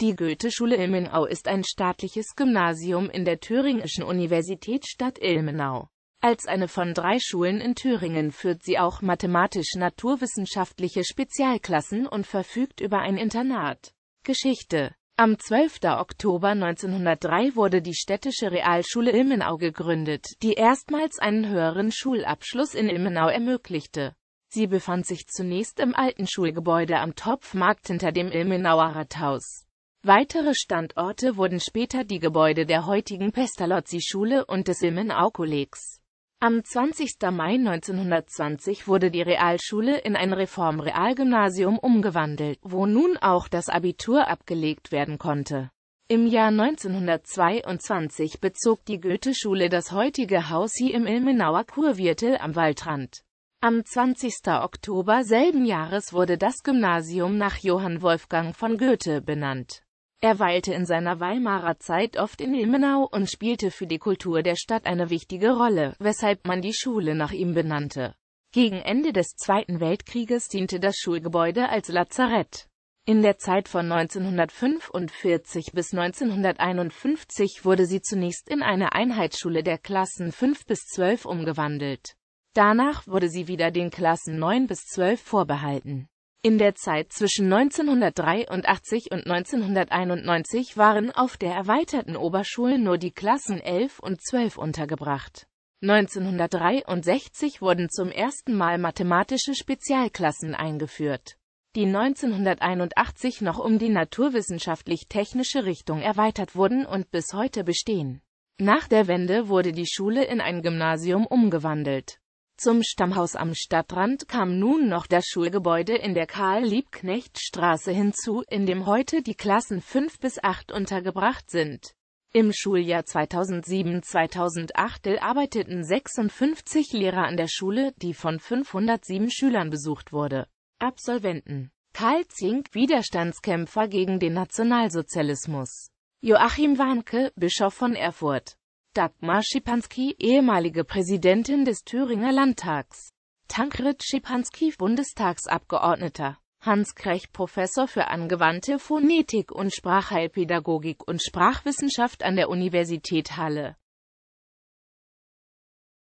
Die Goethe-Schule Ilmenau ist ein staatliches Gymnasium in der Thüringischen Universitätsstadt Ilmenau. Als eine von drei Schulen in Thüringen führt sie auch mathematisch-naturwissenschaftliche Spezialklassen und verfügt über ein Internat. Geschichte Am 12. Oktober 1903 wurde die städtische Realschule Ilmenau gegründet, die erstmals einen höheren Schulabschluss in Ilmenau ermöglichte. Sie befand sich zunächst im alten Schulgebäude am Topfmarkt hinter dem Ilmenauer Rathaus. Weitere Standorte wurden später die Gebäude der heutigen Pestalozzi-Schule und des Immen-Au-Kollegs. Am 20. Mai 1920 wurde die Realschule in ein Reformrealgymnasium umgewandelt, wo nun auch das Abitur abgelegt werden konnte. Im Jahr 1922 bezog die Goethe-Schule das heutige Haus hier im Ilmenauer Kurviertel am Waldrand. Am 20. Oktober selben Jahres wurde das Gymnasium nach Johann Wolfgang von Goethe benannt. Er weilte in seiner Weimarer Zeit oft in Ilmenau und spielte für die Kultur der Stadt eine wichtige Rolle, weshalb man die Schule nach ihm benannte. Gegen Ende des Zweiten Weltkrieges diente das Schulgebäude als Lazarett. In der Zeit von 1945 bis 1951 wurde sie zunächst in eine Einheitsschule der Klassen 5 bis 12 umgewandelt. Danach wurde sie wieder den Klassen 9 bis 12 vorbehalten. In der Zeit zwischen 1983 und 1991 waren auf der erweiterten Oberschule nur die Klassen 11 und 12 untergebracht. 1963 wurden zum ersten Mal mathematische Spezialklassen eingeführt, die 1981 noch um die naturwissenschaftlich-technische Richtung erweitert wurden und bis heute bestehen. Nach der Wende wurde die Schule in ein Gymnasium umgewandelt. Zum Stammhaus am Stadtrand kam nun noch das Schulgebäude in der Karl-Liebknecht-Straße hinzu, in dem heute die Klassen 5 bis 8 untergebracht sind. Im Schuljahr 2007-2008 arbeiteten 56 Lehrer an der Schule, die von 507 Schülern besucht wurde. Absolventen Karl Zink, Widerstandskämpfer gegen den Nationalsozialismus Joachim Warnke, Bischof von Erfurt Dagmar Schipanski, ehemalige Präsidentin des Thüringer Landtags. Tankrit Schipanski, Bundestagsabgeordneter. Hans Krech, Professor für angewandte Phonetik und Sprachheilpädagogik und Sprachwissenschaft an der Universität Halle.